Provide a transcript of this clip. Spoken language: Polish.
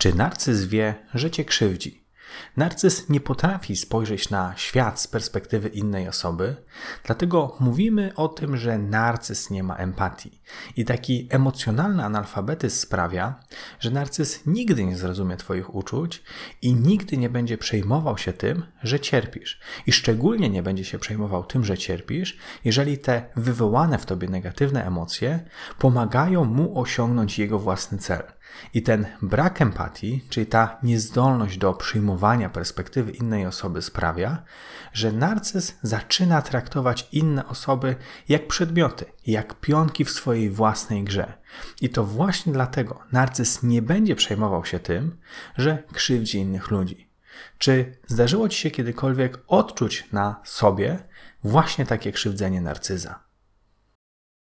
Czy narcyz wie, że cię krzywdzi? Narcyz nie potrafi spojrzeć na świat z perspektywy innej osoby, dlatego mówimy o tym, że narcyz nie ma empatii. I taki emocjonalny analfabetyzm sprawia, że narcyz nigdy nie zrozumie Twoich uczuć i nigdy nie będzie przejmował się tym, że cierpisz. I szczególnie nie będzie się przejmował tym, że cierpisz, jeżeli te wywołane w Tobie negatywne emocje pomagają mu osiągnąć jego własny cel. I ten brak empatii, czyli ta niezdolność do przyjmowania, perspektywy innej osoby sprawia, że narcyz zaczyna traktować inne osoby jak przedmioty, jak pionki w swojej własnej grze. I to właśnie dlatego narcyz nie będzie przejmował się tym, że krzywdzi innych ludzi. Czy zdarzyło ci się kiedykolwiek odczuć na sobie właśnie takie krzywdzenie narcyza?